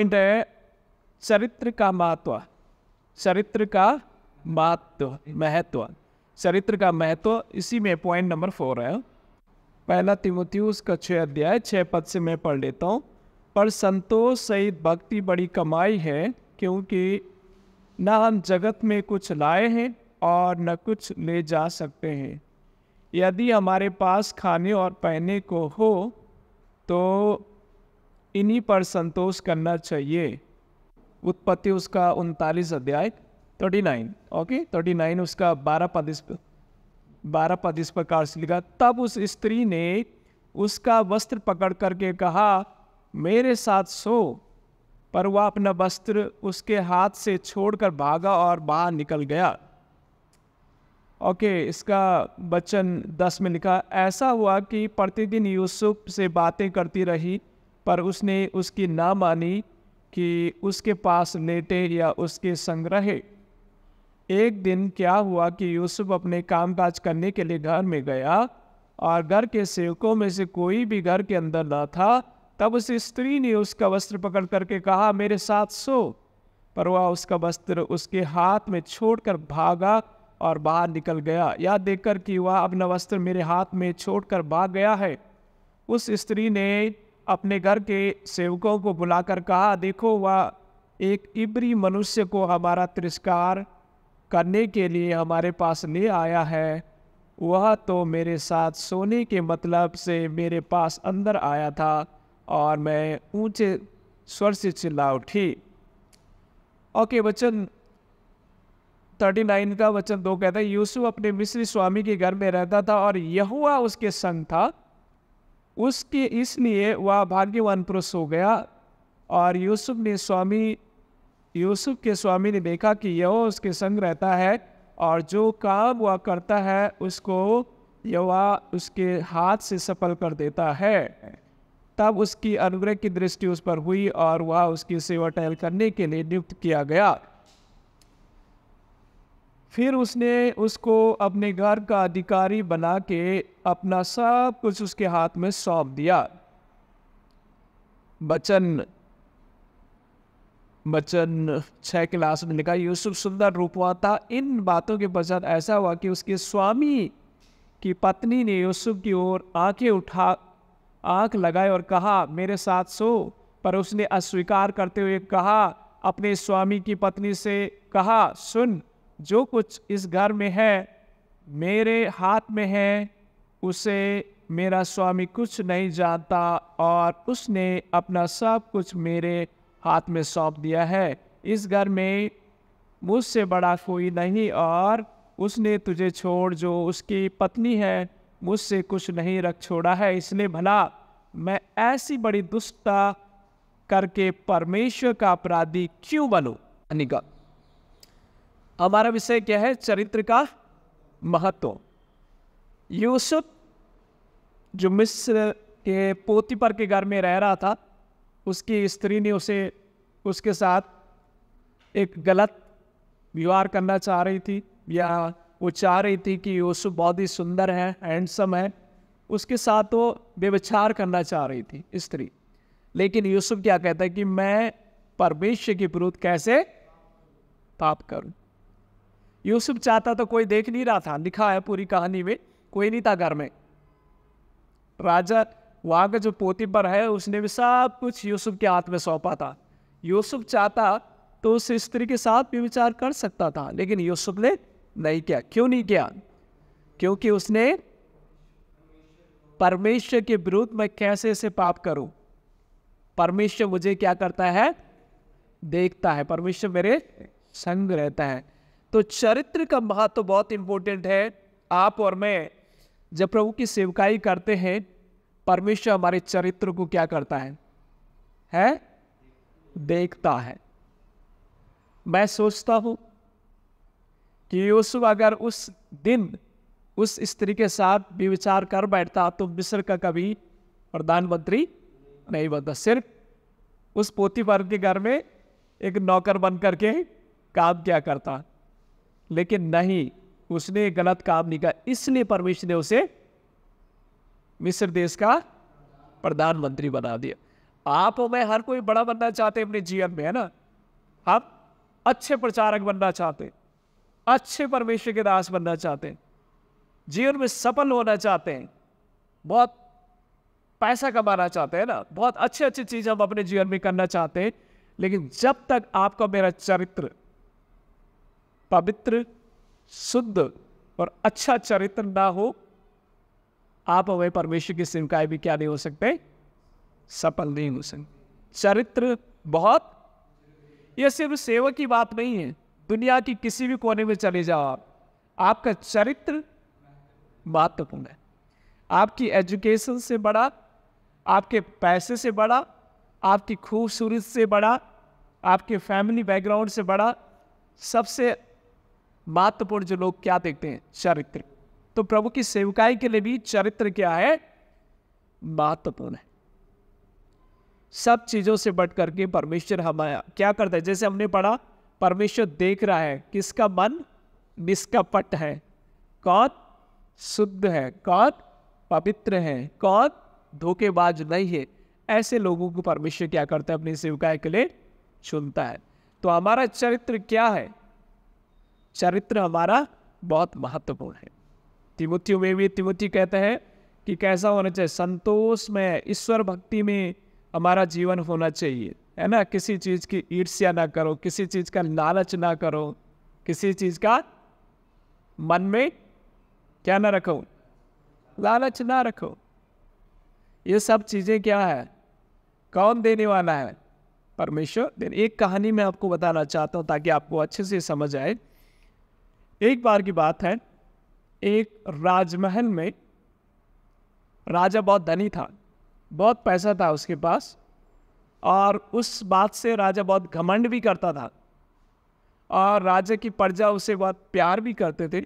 इंटे चरित्र का महत्व चरित्र का महत्व महत्व चरित्र का महत्व इसी में पॉइंट नंबर फोर है पहला तिमोथ्यूस का छः अध्याय छः पद से मैं पढ़ लेता हूँ पर संतोष सहित भक्ति बड़ी कमाई है क्योंकि न हम जगत में कुछ लाए हैं और न कुछ ले जा सकते हैं यदि हमारे पास खाने और पहने को हो तो इन्हीं पर संतोष करना चाहिए उत्पत्ति उसका उनतालीस अध्याय 39 नाइन ओके थर्टी नाइन उसका बारह पद इस बारह पद इस प्रकार से लिखा तब उस स्त्री ने उसका वस्त्र पकड़ करके कहा मेरे साथ सो पर वह अपना वस्त्र उसके हाथ से छोड़कर भागा और बाहर निकल गया ओके okay, इसका बच्चन दस में लिखा ऐसा हुआ कि प्रतिदिन यूसुफ से बातें करती रही पर उसने उसकी ना मानी कि उसके पास लेटे या उसके संग्रह एक दिन क्या हुआ कि यूसुफ अपने कामकाज करने के लिए घर में गया और घर के सेवकों में से कोई भी घर के अंदर ना था तब उस स्त्री ने उसका वस्त्र पकड़ करके कहा मेरे साथ सो पर वह उसका वस्त्र उसके हाथ में छोड़कर भागा और बाहर निकल गया यह देखकर कि वह अपना वस्त्र मेरे हाथ में छोड़कर भाग गया है उस स्त्री ने अपने घर के सेवकों को बुलाकर कहा देखो वह एक इब्री मनुष्य को हमारा तिरस्कार करने के लिए हमारे पास ले आया है वह तो मेरे साथ सोने के मतलब से मेरे पास अंदर आया था और मैं ऊंचे स्वर से चिल्ला उठी ओके वचन थर्टी नाइन का वचन दो कहता है यूसुफ अपने मिस्र स्वामी के घर में रहता था और यहुआ उसके संग था उसके इसलिए वह भाग्यवान पुरुष हो गया और यूसुफ ने स्वामी यूसुफ के स्वामी ने देखा कि यह उसके संग रहता है और जो काम वह करता है उसको यह उसके हाथ से सफल कर देता है तब उसकी अनुग्रह की दृष्टि उस पर हुई और वह उसकी सेवा टहल करने के लिए नियुक्त किया गया फिर उसने उसको अपने घर का अधिकारी बना के अपना सब कुछ उसके हाथ में सौंप दिया बचन बचन छः क्लास में लिखा यूसुफ सुंदर रूपवा था इन बातों के पश्चात ऐसा हुआ कि उसके स्वामी की पत्नी ने यूसुफ की ओर आंखें उठा आंख लगाई और कहा मेरे साथ सो पर उसने अस्वीकार करते हुए कहा अपने स्वामी की पत्नी से कहा सुन जो कुछ इस घर में है मेरे हाथ में है उसे मेरा स्वामी कुछ नहीं जानता और उसने अपना सब कुछ मेरे हाथ में सौंप दिया है इस घर में मुझसे बड़ा कोई नहीं और उसने तुझे छोड़ जो उसकी पत्नी है मुझसे कुछ नहीं रख छोड़ा है इसलिए भला मैं ऐसी बड़ी दुष्टता करके परमेश्वर का अपराधी क्यों बनूँ अनिगत हमारा विषय क्या है चरित्र का महत्व यूसुफ जो मिस्र के पोतीपर के घर में रह रहा था उसकी स्त्री ने उसे उसके साथ एक गलत व्यवहार करना चाह रही थी या वो चाह रही थी कि यूसुफ बहुत ही सुंदर है हैंडसम है उसके साथ वो व्यवचार करना चाह रही थी स्त्री लेकिन यूसुफ क्या कहता है कि मैं परमेश्वर के विरुद्ध कैसे पाप करूं यूसुफ चाहता तो कोई देख नहीं रहा था लिखा है पूरी कहानी में कोई नहीं था घर में राजा वहाँ का जो पोती पर है उसने भी सब कुछ यूसुफ के हाथ में सौंपा था यूसुफ चाहता तो उस स्त्री के साथ भी विचार कर सकता था लेकिन यूसुफ ने नहीं किया क्यों नहीं किया क्योंकि उसने परमेश्वर के विरुद्ध मैं कैसे से पाप करूं परमेश्वर मुझे क्या करता है देखता है परमेश्वर मेरे संग रहता है तो चरित्र का महत्व तो बहुत इंपॉर्टेंट है आप और मैं जब प्रभु की सेवकाई करते हैं परमेश्वर हमारे चरित्र को क्या करता है है देखता है मैं सोचता हूं कि यूसुफ अगर उस दिन उस स्त्री के साथ विचार कर बैठता तो मिस्र का कभी प्रधानमंत्री नहीं बनता सिर्फ उस पोती पर्व के घर में एक नौकर बन करके काम क्या करता लेकिन नहीं उसने गलत काम नहीं किया इसलिए परमेश्वर ने उसे मिस्र देश का प्रधानमंत्री बना दिया आप और मैं हर कोई बड़ा बनना चाहते अपने जीवन में है ना हम अच्छे प्रचारक बनना चाहते अच्छे परमेश्वर के दास बनना चाहते हैं जीवन में सफल होना चाहते हैं बहुत पैसा कमाना चाहते हैं ना बहुत अच्छी अच्छी चीज़ हम अपने जीवन में करना चाहते हैं लेकिन जब तक आपका मेरा चरित्र पवित्र शुद्ध और अच्छा चरित्र ना हो आप हमें परमेश्वर की सेवकाएं भी क्या नहीं हो सकते सफल नहीं हो सकते चरित्र बहुत यह सिर्फ सेवा की बात नहीं है दुनिया की किसी भी कोने में चले जाओ आप आपका चरित्र महत्वपूर्ण है आपकी एजुकेशन से बड़ा आपके पैसे से बड़ा आपकी खूबसूरत से बड़ा आपके फैमिली बैकग्राउंड से बड़ा सबसे महत्वपूर्ण जो लोग क्या देखते हैं चरित्र तो प्रभु की सेवकाई के लिए भी चरित्र क्या है महत्वपूर्ण है सब चीजों से बट करके परमेश्वर हमारा क्या करता है जैसे हमने पढ़ा परमेश्वर देख रहा है किसका मन निष्कपट है कौन शुद्ध है कौन पवित्र है कौन धोखेबाज नहीं है ऐसे लोगों को परमेश्वर क्या करता है अपनी सेवकाई के लिए चुनता है तो हमारा चरित्र क्या है चरित्र हमारा बहुत महत्वपूर्ण है तिमुतियों में भी तिमुती कहते हैं कि कैसा होना चाहिए संतोष में ईश्वर भक्ति में हमारा जीवन होना चाहिए है ना किसी चीज़ की ईर्ष्या ना करो किसी चीज़ का लालच ना करो किसी चीज़ का मन में क्या ना रखो लालच ना रखो ये सब चीज़ें क्या है कौन देने वाला है परमेश्वर एक कहानी मैं आपको बताना चाहता हूँ ताकि आपको अच्छे से समझ आए एक बार की बात है एक राजमहल में राजा बहुत धनी था बहुत पैसा था उसके पास और उस बात से राजा बहुत घमंड भी करता था और राजा की प्रजा उसे बहुत प्यार भी करते थे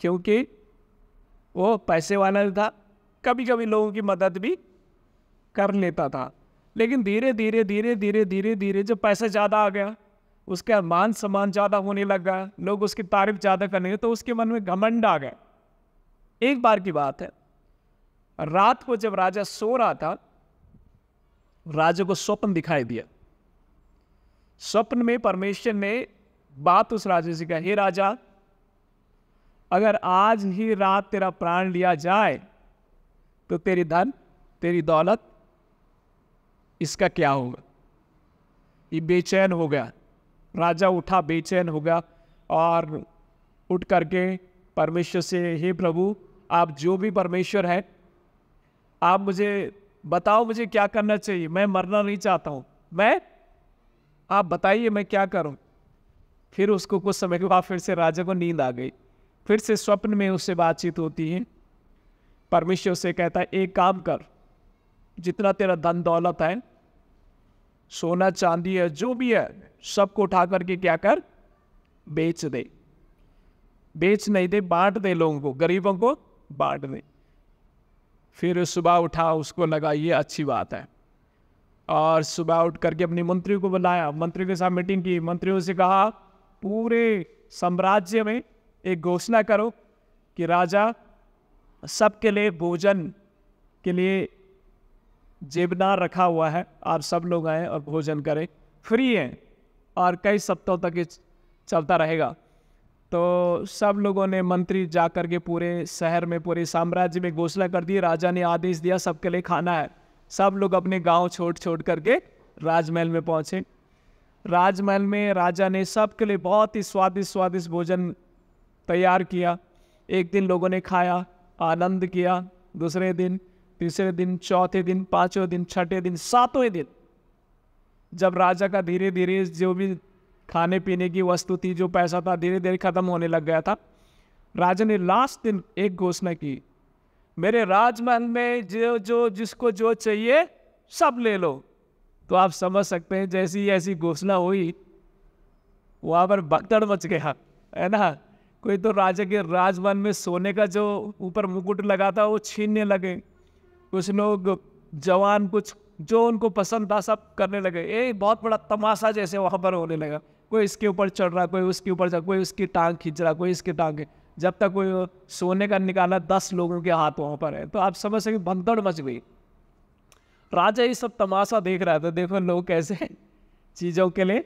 क्योंकि वो पैसे वाला था कभी कभी लोगों की मदद भी कर लेता था लेकिन धीरे धीरे धीरे धीरे धीरे धीरे जब पैसा ज़्यादा आ गया उसका मान सम्मान ज़्यादा होने लगा लोग उसकी तारीफ ज़्यादा करने तो उसके मन में घमंड आ गए एक बार की बात है रात को जब राजा सो रहा था राजा को स्वप्न दिखाई दिया स्वप्न में परमेश्वर ने बात उस राजा से कहा हे राजा अगर आज ही रात तेरा प्राण लिया जाए तो तेरी धन तेरी दौलत इसका क्या होगा ये बेचैन हो गया राजा उठा बेचैन हो गया और उठ करके परमेश्वर से हे प्रभु आप जो भी परमेश्वर हैं आप मुझे बताओ मुझे क्या करना चाहिए मैं मरना नहीं चाहता हूँ मैं आप बताइए मैं क्या करूँ फिर उसको कुछ समय के बाद फिर से राजा को नींद आ गई फिर से स्वप्न में उससे बातचीत होती है परमेश्वर से कहता है एक काम कर जितना तेरा धन दौलत है सोना चांदी है जो भी है सबको उठा करके क्या कर बेच दे बेच नहीं दे बांट दे लोगों को गरीबों को बांट दे फिर सुबह उठा उसको लगा ये अच्छी बात है और सुबह उठ करके अपने मंत्री को बुलाया मंत्री के साथ मीटिंग की मंत्रियों से कहा पूरे साम्राज्य में एक घोषणा करो कि राजा सबके लिए भोजन के लिए जेबनार रखा हुआ है और सब लोग आए और भोजन करें फ्री हैं और कई सप्ताह तक ये चलता रहेगा तो सब लोगों ने मंत्री जा कर के पूरे शहर में पूरे साम्राज्य में घोषणा कर दी राजा ने आदेश दिया सबके लिए खाना है सब लोग अपने गांव छोड़ छोड़ करके राजमहल में पहुँचे राजमहल में राजा ने सबके लिए बहुत ही स्वादिष्ट स्वादिष्ट भोजन तैयार किया एक दिन लोगों ने खाया आनंद किया दूसरे दिन तीसरे दिन चौथे दिन पांचवें दिन छठे दिन सातवें दिन जब राजा का धीरे धीरे जो भी खाने पीने की वस्तु थी जो पैसा था धीरे धीरे खत्म होने लग गया था राजा ने लास्ट दिन एक घोषणा की मेरे राजमहल में जो जो जिसको जो चाहिए सब ले लो तो आप समझ सकते हैं जैसी ऐसी घोषणा हुई वहाँ पर भगदड़ मच गया है ना कोई तो राजा के राजवन में सोने का जो ऊपर मुकुट लगा था वो छीनने लगे कुछ लोग जवान कुछ जो उनको पसंद था सब करने लगे ये बहुत बड़ा तमाशा जैसे वहाँ पर होने लगा कोई इसके ऊपर चढ़ रहा कोई उसके ऊपर चढ़ कोई उसकी टांग खींच रहा कोई इसकी टांग जब तक कोई सोने का निकाला दस लोगों के हाथ वहाँ पर है तो आप समझ सकें भगदड़ मच गई राजा ये सब तमाशा देख रहा था देखो लोग कैसे चीज़ों के लिए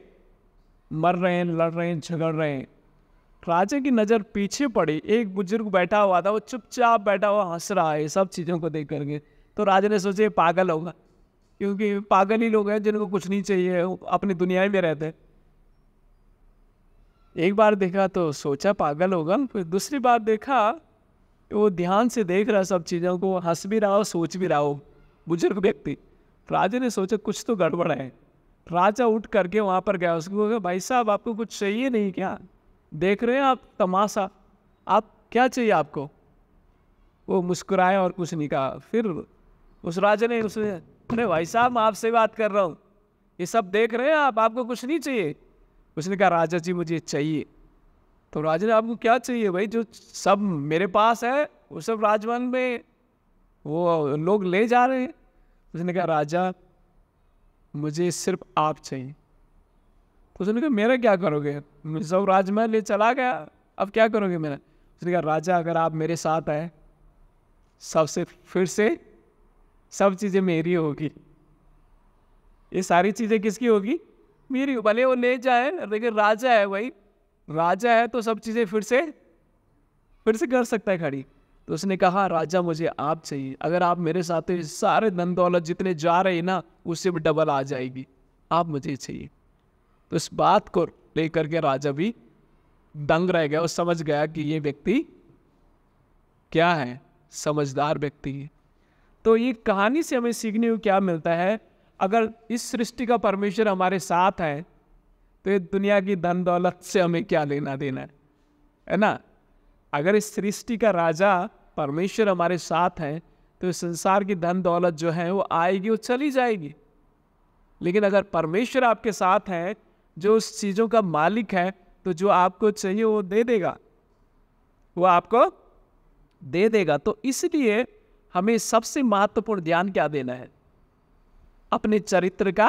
मर रहे हैं लड़ रहे हैं झगड़ रहे हैं राजा की नज़र पीछे पड़ी एक बुजुर्ग बैठा हुआ था वो चुपचाप बैठा हुआ हंस रहा है सब चीज़ों को देख करके तो राजा ने सोचे पागल होगा क्योंकि पागल ही लोग हैं जिनको कुछ नहीं चाहिए अपनी दुनिया में रहते हैं एक बार देखा तो सोचा पागल होगा फिर दूसरी बार देखा वो ध्यान से देख रहा सब चीज़ों को हंस भी रहा हो सोच भी रहा हो बुजुर्ग व्यक्ति राजा ने सोचा कुछ तो गड़बड़ है राजा उठ करके वहाँ पर गया उसको भाई साहब आपको कुछ चाहिए नहीं क्या देख रहे हैं आप तमाशा आप क्या चाहिए आपको वो मुस्कुराए और कुछ नहीं कहा फिर उस राजा ने उसने अरे भाई साहब मैं आपसे बात कर रहा हूँ ये सब देख रहे हैं आप आपको कुछ नहीं चाहिए उसने कहा राजा जी मुझे चाहिए तो राजा ने आपको क्या चाहिए भाई जो सब मेरे पास है वो सब राजवन में वो लोग ले जा रहे हैं उसने कहा राजा मुझे सिर्फ आप चाहिए तो उसने कहा मेरा क्या करोगे मैं सब राजमहल ले चला गया अब क्या करोगे मेरा उसने कहा राजा अगर आप मेरे साथ आए सबसे फिर से सब चीज़ें मेरी होगी ये सारी चीज़ें किसकी होगी मेरी भले वो ले जाए लेकिन राजा है भाई राजा है तो सब चीज़ें फिर से फिर से कर सकता है खड़ी तो उसने कहा राजा मुझे आप चाहिए अगर आप मेरे साथ सारे धन दौलत जितने जा रहे हैं ना उससे भी डबल आ जाएगी आप मुझे चाहिए तो इस बात को लेकर के राजा भी दंग रह गया और समझ गया कि ये व्यक्ति क्या है समझदार व्यक्ति है तो ये कहानी से हमें सीखने को क्या मिलता है अगर इस सृष्टि का परमेश्वर हमारे साथ है तो ये दुनिया की धन दौलत से हमें क्या लेना देना है है ना अगर इस सृष्टि का राजा परमेश्वर हमारे साथ है तो संसार की धन दौलत जो है वो आएगी वो चली जाएगी लेकिन अगर परमेश्वर आपके साथ है जो उस चीज़ों का मालिक है तो जो आपको चाहिए वो दे देगा वो आपको दे देगा तो इसलिए हमें सबसे महत्वपूर्ण ध्यान क्या देना है अपने चरित्र का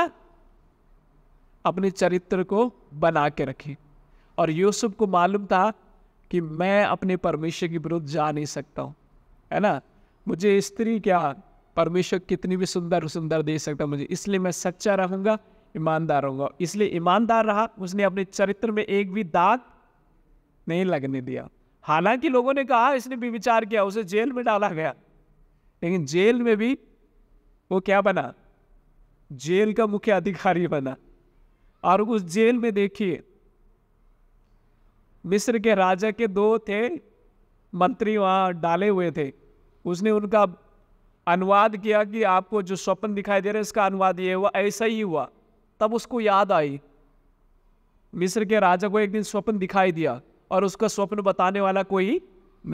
अपने चरित्र को बना के रखें और यूसुफ को मालूम था कि मैं अपने परमेश्वर के विरुद्ध जा नहीं सकता हूँ है ना मुझे स्त्री क्या परमेश्वर कितनी भी सुंदर सुंदर दे सकता मुझे इसलिए मैं सच्चा रहूँगा ईमानदार रहूँगा इसलिए ईमानदार रहा उसने अपने चरित्र में एक भी दाग नहीं लगने दिया हालांकि लोगों ने कहा इसने भी विचार किया उसे जेल में डाला गया लेकिन जेल में भी वो क्या बना जेल का मुख्य अधिकारी बना और उस जेल में देखिए मिस्र के राजा के दो थे मंत्री वहाँ डाले हुए थे उसने उनका अनुवाद किया कि आपको जो स्वप्न दिखाई दे रहा है इसका अनुवाद ये हुआ ऐसा ही हुआ तब उसको याद आई मिस्र के राजा को एक दिन स्वप्न दिखाई दिया और उसका स्वप्न बताने वाला कोई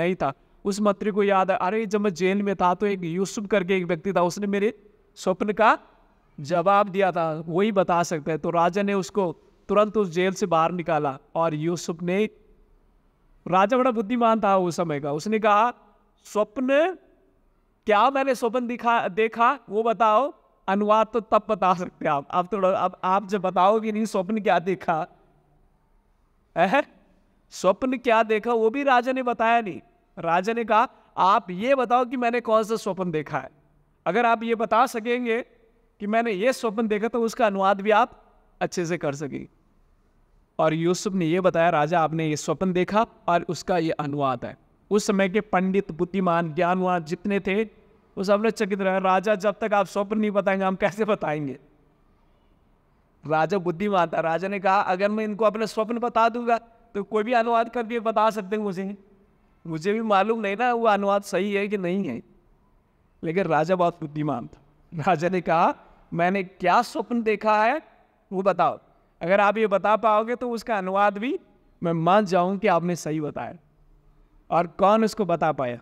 नहीं था उस मंत्री को याद है अरे जब मैं जेल में था तो एक यूसुफ करके एक व्यक्ति था उसने मेरे स्वप्न का जवाब दिया था वही बता सकते हैं तो राजा ने उसको तुरंत उस जेल से बाहर निकाला और यूसुफ ने राजा बड़ा बुद्धिमान था उस समय का उसने कहा स्वप्न क्या मैंने स्वप्न दिखा देखा वो बताओ अनुवाद तो तब बता सकते आप आप थोड़ा तो अब आप जब कि नहीं स्वप्न क्या देखा है स्वप्न क्या देखा वो भी राजा ने बताया नहीं राजा ने कहा आप ये बताओ कि मैंने कौन सा स्वप्न देखा है अगर आप ये बता सकेंगे कि मैंने ये स्वप्न देखा तो उसका अनुवाद भी आप अच्छे से कर सकें और यूसुफ ने यह बताया राजा आपने ये स्वप्न देखा और उसका ये अनुवाद है उस समय के पंडित बुद्धिमान ज्ञानवान जितने थे वो सब चकित रहे राजा जब तक आप स्वप्न नहीं बताएंगे हम कैसे बताएंगे राजा बुद्धिमान था राजा ने कहा अगर मैं इनको अपना स्वप्न बता दूंगा तो कोई भी अनुवाद करके बता सकते हैं मुझे मुझे भी मालूम नहीं ना वो अनुवाद सही है कि नहीं है लेकिन राजा बहुत बुद्धिमान था राजा ने कहा मैंने क्या स्वप्न देखा है वो बताओ अगर आप ये बता पाओगे तो उसका अनुवाद भी मैं मान जाऊं कि आपने सही बताया और कौन उसको बता पाया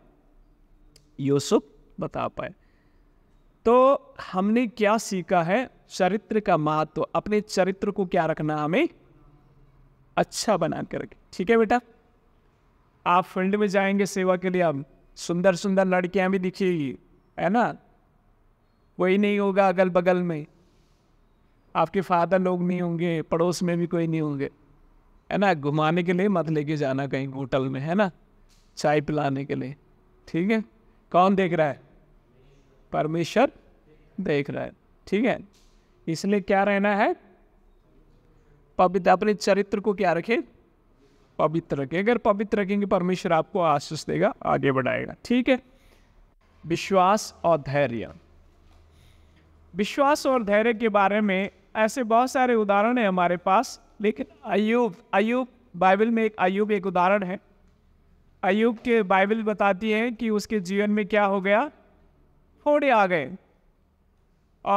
यूसुफ बता पाए तो हमने क्या सीखा है चरित्र का महत्व अपने चरित्र को क्या रखना हमें अच्छा बना कर ठीक है बेटा आप फील्ड में जाएंगे सेवा के लिए आप सुंदर सुंदर लड़कियां भी दिखेगी है ना कोई नहीं होगा अगल बगल में आपके फादर लोग नहीं होंगे पड़ोस में भी कोई नहीं होंगे है ना घुमाने के लिए मत लेके जाना कहीं होटल में है ना चाय पिलाने के लिए ठीक है कौन देख रहा है परमेश्वर देख रहा है ठीक है इसलिए क्या रहना है पवित्र अपने चरित्र को क्या रखें पवित्र रखें अगर पवित्र रखेंगे परमेश्वर आपको आशीष देगा आगे बढ़ाएगा ठीक है विश्वास और धैर्य विश्वास और धैर्य के बारे में ऐसे बहुत सारे उदाहरण हैं हमारे पास लेकिन अयुब अयुब बाइबल में एक अयुब एक उदाहरण है अयुब के बाइबल बताती है कि उसके जीवन में क्या हो गया फोड़े आ गए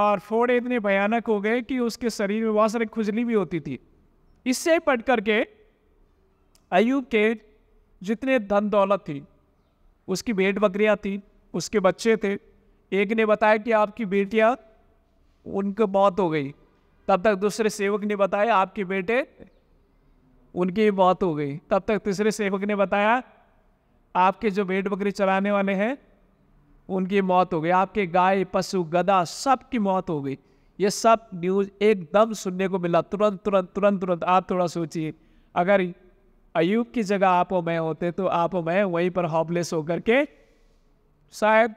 और फोड़े इतने भयानक हो गए कि उसके शरीर में बहुत सारी खुजली भी होती थी इससे पट करके अयूब के जितने धन दौलत थी उसकी भेंट बकरियाँ थी उसके बच्चे थे एक ने बताया कि आपकी बेटियाँ उनको मौत हो गई तब तक दूसरे सेवक ने बताया आपके बेटे उनकी मौत हो गई तब तक तीसरे सेवक ने बताया आपके जो बेट बकरी चलाने वाले हैं उनकी मौत हो गई आपके गाय पशु गधा सब की मौत हो गई ये सब न्यूज़ एकदम सुनने को मिला तुरंत तुरंत तुरंत तुरंत आप थोड़ा सोचिए अगर अयुब की जगह आप और मैं होते तो आप और मैं वहीं पर हॉपलेस होकर के शायद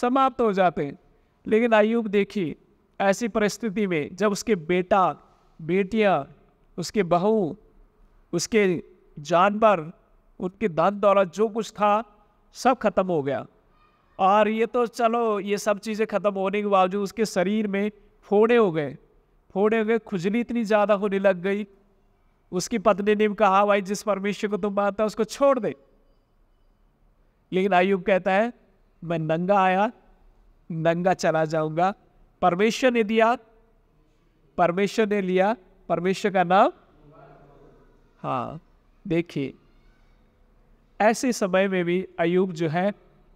समाप्त हो जाते लेकिन अयुब देखिए ऐसी परिस्थिति में जब उसके बेटा बेटियां उसके बहू उसके जानवर उनके धन दौलत जो कुछ था सब खत्म हो गया और ये तो चलो ये सब चीज़ें ख़त्म होने के बावजूद उसके शरीर में फोड़े हो गए फोड़े हो गए खुजली इतनी ज़्यादा होने लग गई उसकी पत्नी ने भी कहा भाई जिस परमेश्वर को तुम मानता उसको छोड़ दे लेकिन आयुब कहता है मैं नंगा आया नंगा चला जाऊंगा परमेश्वर ने दिया परमेश्वर ने लिया परमेश्वर का नाम हाँ देखिए ऐसे समय में भी अयुब जो है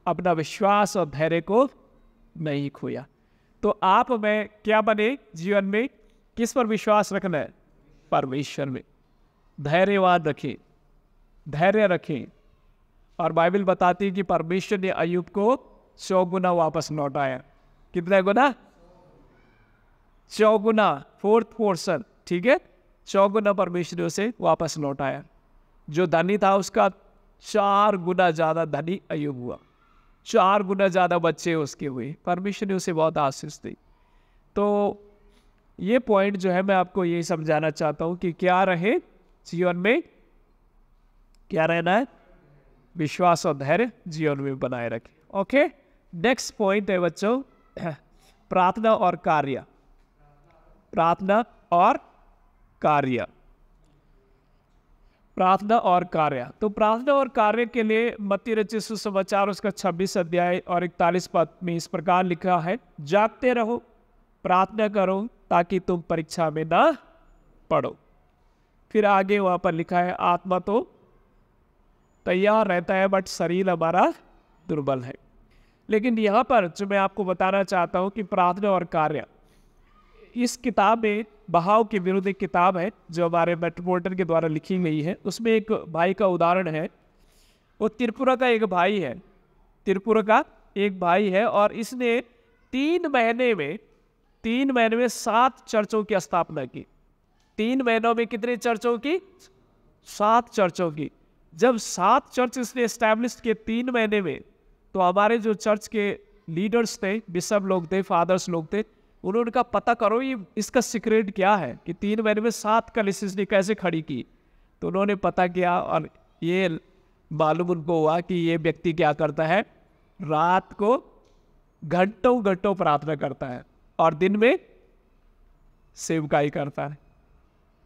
अपना विश्वास और धैर्य को नहीं खोया तो आप में क्या बने जीवन में किस पर विश्वास रखना है परमेश्वर में धैर्यवाद रखें धैर्य रखें और बाइबल बताती है कि परमेश्वर ने अयुब को सौ गुना वापस लौटाया कितना गुना सौ गुना फोर्थ पोर्सन ठीक है सौ गुना परमेश्वर ने उसे वापस लौटाया जो धनी था उसका चार गुना ज़्यादा धनी अयुब हुआ चार गुना ज़्यादा बच्चे उसके हुए परमेश्वर ने उसे बहुत आशीष दी तो ये पॉइंट जो है मैं आपको यही समझाना चाहता हूँ कि क्या रहे जीवन में क्या रहना है विश्वास और धैर्य जीवन में बनाए रखें ओके नेक्स्ट पॉइंट है बच्चों प्रार्थना और कार्य प्रार्थना और कार्य प्रार्थना और कार्य तो प्रार्थना और कार्य के लिए मत रचित सुसमाचार उसका 26 अध्याय और इकतालीस पद में इस प्रकार लिखा है जागते रहो प्रार्थना करो ताकि तुम परीक्षा में ना पढ़ो फिर आगे वहाँ पर लिखा है आत्मा तो तैयार रहता है बट शरीर हमारा दुर्बल है लेकिन यहाँ पर जो मैं आपको बताना चाहता हूँ कि प्रार्थना और कार्य इस किताब में बहाव के विरुद्ध एक किताब है जो हमारे मेट्रोपोलिटन के द्वारा लिखी गई है उसमें एक भाई का उदाहरण है वो त्रिपुरा का एक भाई है त्रिपुरा का एक भाई है और इसने तीन महीने में तीन महीने में सात चर्चों की स्थापना की तीन महीनों में कितने चर्चों की सात चर्चों की जब सात चर्च इसने इस्टेब्लिश किए तीन महीने में तो हमारे जो चर्च के लीडर्स थे बिशप लोग थे फादर्स लोग थे उन्होंने कहा पता करो ये इसका सीक्रेट क्या है कि तीन महीने में सात कलिसिस ने कैसे खड़ी की तो उन्होंने पता किया और ये मालूम उनको हुआ कि ये व्यक्ति क्या करता है रात को घंटों घंटों प्रार्थना करता है और दिन में सेवकाई करता है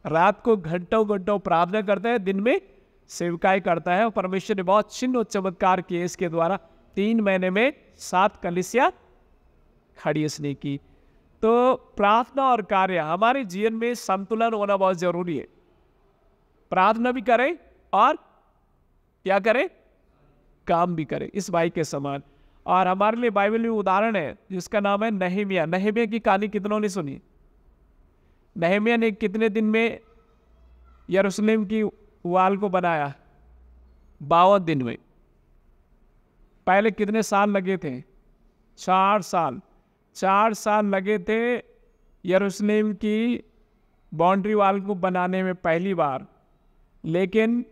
रात को घंटों घंटों प्रार्थना करता है दिन में सेविकाएं करता है और परमेश्वर ने बहुत चिन्ह और चमत्कार किए इसके द्वारा तीन महीने में सात कलिसिया खड़ी इसने की तो प्रार्थना और कार्य हमारे जीवन में संतुलन होना बहुत जरूरी है प्रार्थना भी करें और क्या करें काम भी करें इस भाई के समान और हमारे लिए बाइबल में उदाहरण है जिसका नाम है नहेमिया नहेमिया की कहानी कितनों ने सुनी नहमिया ने कितने दिन में यरूशलेम की वाल को बनाया बावन दिन में पहले कितने साल लगे थे चार साल चार साल लगे थे यरूशलेम की बाउंड्री वाल को बनाने में पहली बार लेकिन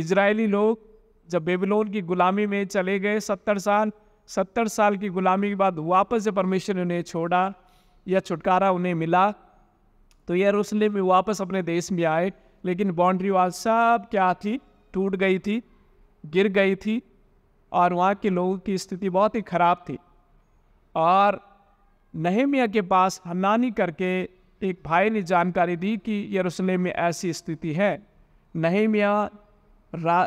इजरायली लोग जब बेबीलोन की गुलामी में चले गए सत्तर साल सत्तर साल की गुलामी के बाद वापस जब परमेश्वर उन्हें छोड़ा या छुटकारा उन्हें मिला तो यरूशलेम में वापस अपने देश में आए लेकिन बाउंड्री वाल सब क्या थी टूट गई थी गिर गई थी और वहाँ के लोगों की स्थिति बहुत ही ख़राब थी और नहमिया के पास हन्नानी करके एक भाई ने जानकारी दी कि यरूशलेम में ऐसी स्थिति है नहमिया रा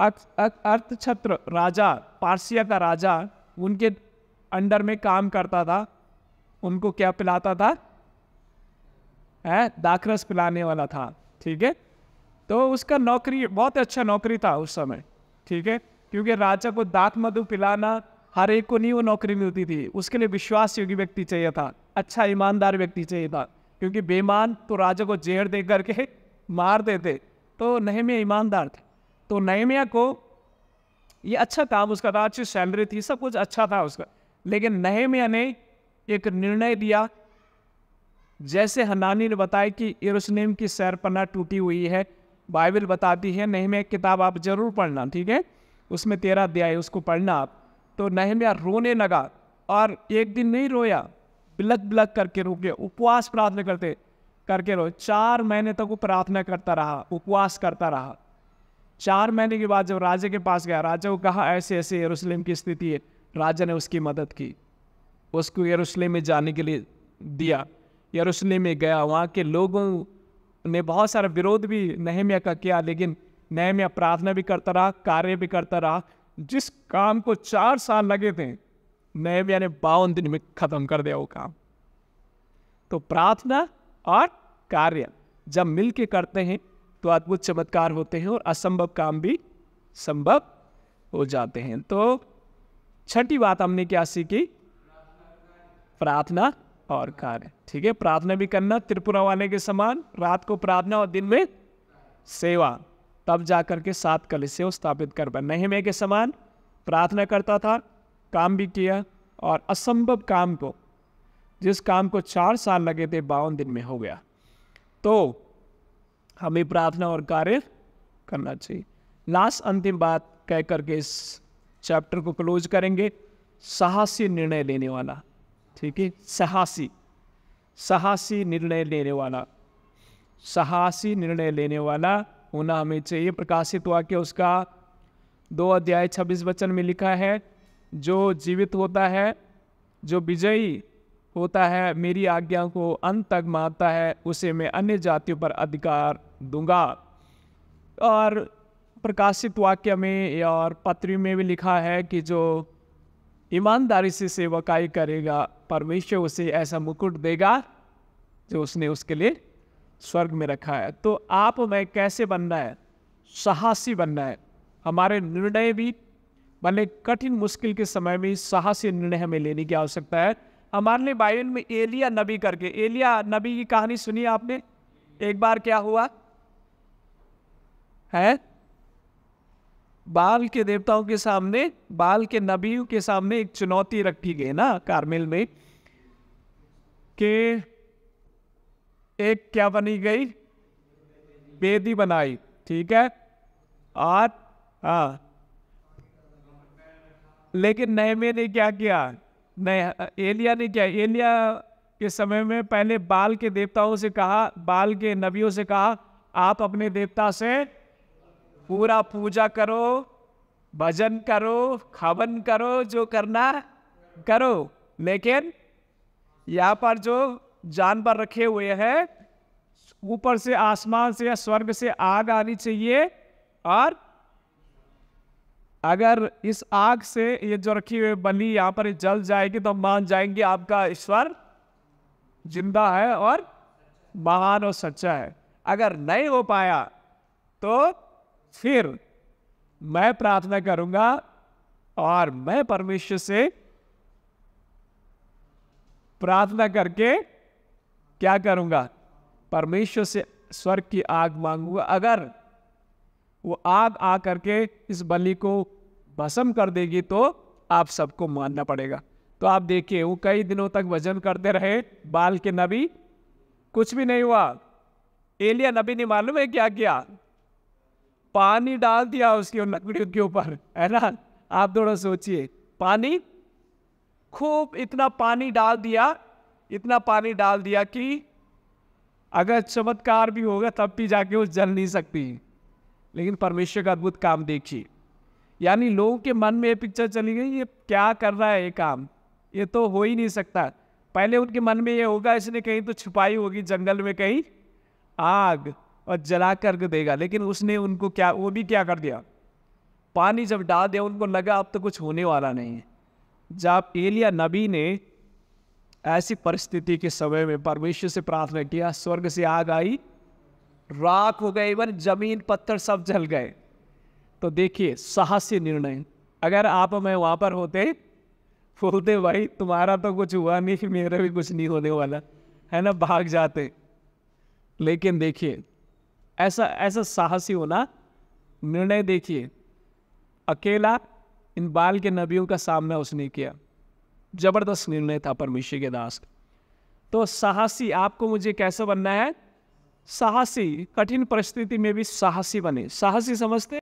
अर्थछत्र राजा पारसिया का राजा उनके अंडर में काम करता था उनको क्या पिलाता था है दाखरस पिलाने वाला था ठीक है तो उसका नौकरी बहुत अच्छा नौकरी था उस समय ठीक है क्योंकि राजा को दात मधु पिलाना हर एक को नहीं वो नौकरी मिलती थी उसके लिए विश्वास योग्य व्यक्ति चाहिए था अच्छा ईमानदार व्यक्ति चाहिए था क्योंकि बेईमान तो राजा को जेहर दे करके मार देते तो नहमिया ईमानदार थे तो नहमिया को ये अच्छा काम उसका था अच्छी सैलरी थी सब कुछ अच्छा था उसका लेकिन नहमिया ने एक निर्णय लिया जैसे हनानी ने बताया कि यरूशलेम की सैरपना टूटी हुई है बाइबल बताती है नहम्या किताब आप ज़रूर पढ़ना ठीक है उसमें तेरा अध्याय उसको पढ़ना आप तो नहम्या रोने लगा और एक दिन नहीं रोया बिलक बिलक करके रुक गया उपवास प्रार्थना करते करके रो चार महीने तक वो प्रार्थना करता रहा उपवास करता रहा चार महीने के बाद जब राजा के पास गया राजा को कहा ऐसे ऐसे यरूशलेम की स्थिति है राजा ने उसकी मदद की उसको यरूशलेम में जाने के लिए दिया यरूशलेम में गया वहाँ के लोगों ने बहुत सारा विरोध भी नहम्या का किया लेकिन नहम्या प्रार्थना भी करता रहा कार्य भी करता रहा जिस काम को चार साल लगे थे नहम्या ने बावन दिन में ख़त्म कर दिया वो काम तो प्रार्थना और कार्य जब मिल के करते हैं तो अद्भुत चमत्कार होते हैं और असंभव काम भी संभव हो जाते हैं तो छठी बात हमने क्या सीखी प्रार्थना और कार्य ठीक है प्रार्थना भी करना त्रिपुरा वाले के समान रात को प्रार्थना और दिन में सेवा तब जा कर के सात से स्थापित कर पाए मैं के समान प्रार्थना करता था काम भी किया और असंभव काम को जिस काम को चार साल लगे थे बावन दिन में हो गया तो हमें प्रार्थना और कार्य करना चाहिए लास्ट अंतिम बात कह करके इस चैप्टर को क्लोज करेंगे साहसी निर्णय लेने वाला ठीक है साहसी साहसी निर्णय लेने वाला साहसी निर्णय लेने वाला होना हमें चाहिए प्रकाशित वाक्य उसका दो अध्याय छब्बीस वचन में लिखा है जो जीवित होता है जो विजयी होता है मेरी आज्ञा को अंत तक मानता है उसे मैं अन्य जातियों पर अधिकार दूंगा और प्रकाशित वाक्य में और पत्री में भी लिखा है कि जो ईमानदारी से सेवकाई करेगा परमेश्वर उसे ऐसा मुकुट देगा जो उसने उसके लिए स्वर्ग में रखा है तो आप में कैसे बनना है साहसी बनना है हमारे निर्णय भी भले कठिन मुश्किल के समय में साहसी निर्णय हमें लेने की आवश्यकता है हमारे लिए बाइबल में एलिया नबी करके एलिया नबी की कहानी सुनी आपने एक बार क्या हुआ है बाल के देवताओं के सामने बाल के नबी के सामने एक चुनौती रखी गई ना कार्मेल में कि एक क्या बनी गई बेदी बनाई ठीक है और हाँ लेकिन नहमे ने क्या किया नह एलिया ने क्या एलिया के समय में पहले बाल के देवताओं से कहा बाल के नबियों से कहा आप अपने देवता से पूरा पूजा करो भजन करो खबन करो जो करना करो लेकिन यहाँ पर जो जानवर रखे हुए हैं ऊपर से आसमान से या स्वर्ग से आग आनी चाहिए और अगर इस आग से ये जो रखी हुई बलि यहाँ पर जल जाएगी तो मान जाएंगे आपका ईश्वर जिंदा है और महान और सच्चा है अगर नहीं हो पाया तो फिर मैं प्रार्थना करूंगा और मैं परमेश्वर से प्रार्थना करके क्या करूंगा परमेश्वर से स्वर्ग की आग मांगूंगा अगर वो आग आ करके इस बलि को भसम कर देगी तो आप सबको मानना पड़ेगा तो आप देखिए वो कई दिनों तक वजन करते रहे बाल के नबी कुछ भी नहीं हुआ एलिया नबी ने मालूम है क्या किया पानी डाल दिया उसके लकड़ियों के ऊपर है ना आप थोड़ा सोचिए पानी खूब इतना पानी डाल दिया इतना पानी डाल दिया कि अगर चमत्कार भी होगा तब भी जाके वो जल नहीं सकती लेकिन परमेश्वर का अद्भुत काम देखिए यानी लोगों के मन में ये पिक्चर चली गई ये क्या कर रहा है ये काम ये तो हो ही नहीं सकता पहले उनके मन में ये होगा इसने कहीं तो छुपाई होगी जंगल में कहीं आग और जला कर देगा लेकिन उसने उनको क्या वो भी क्या कर दिया पानी जब डाल दिया उनको लगा अब तो कुछ होने वाला नहीं है जब एलिया नबी ने ऐसी परिस्थिति के समय में परमेश्वर से प्रार्थना किया स्वर्ग से आग आई राख हो गए इवन जमीन पत्थर सब जल गए तो देखिए साहसी निर्णय अगर आप मैं वहाँ पर होते बोलते भाई तुम्हारा तो कुछ हुआ नहीं मेरा भी कुछ नहीं होने वाला है ना भाग जाते लेकिन देखिए ऐसा ऐसा साहसी होना निर्णय देखिए अकेला इन बाल के नबियों का सामना उसने किया जबरदस्त निर्णय था परमेश्वर के दास का तो साहसी आपको मुझे कैसे बनना है साहसी कठिन परिस्थिति में भी साहसी बने साहसी समझते